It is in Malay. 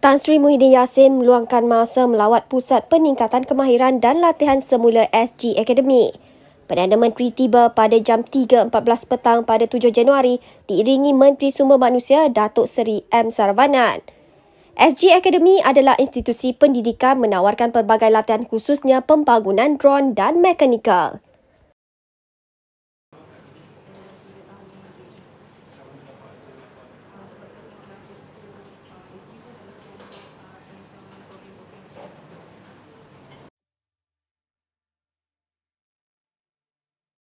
Tan Sri Muhyiddin Yassin meluangkan masa melawat Pusat Peningkatan Kemahiran dan Latihan Semula SG Academy. Perdana Menteri tiba pada jam 3.14 petang pada 7 Januari diiringi Menteri Sumber Manusia Datuk Seri M. Saravanan. SG Academy adalah institusi pendidikan menawarkan pelbagai latihan khususnya pembangunan drone dan mekanikal.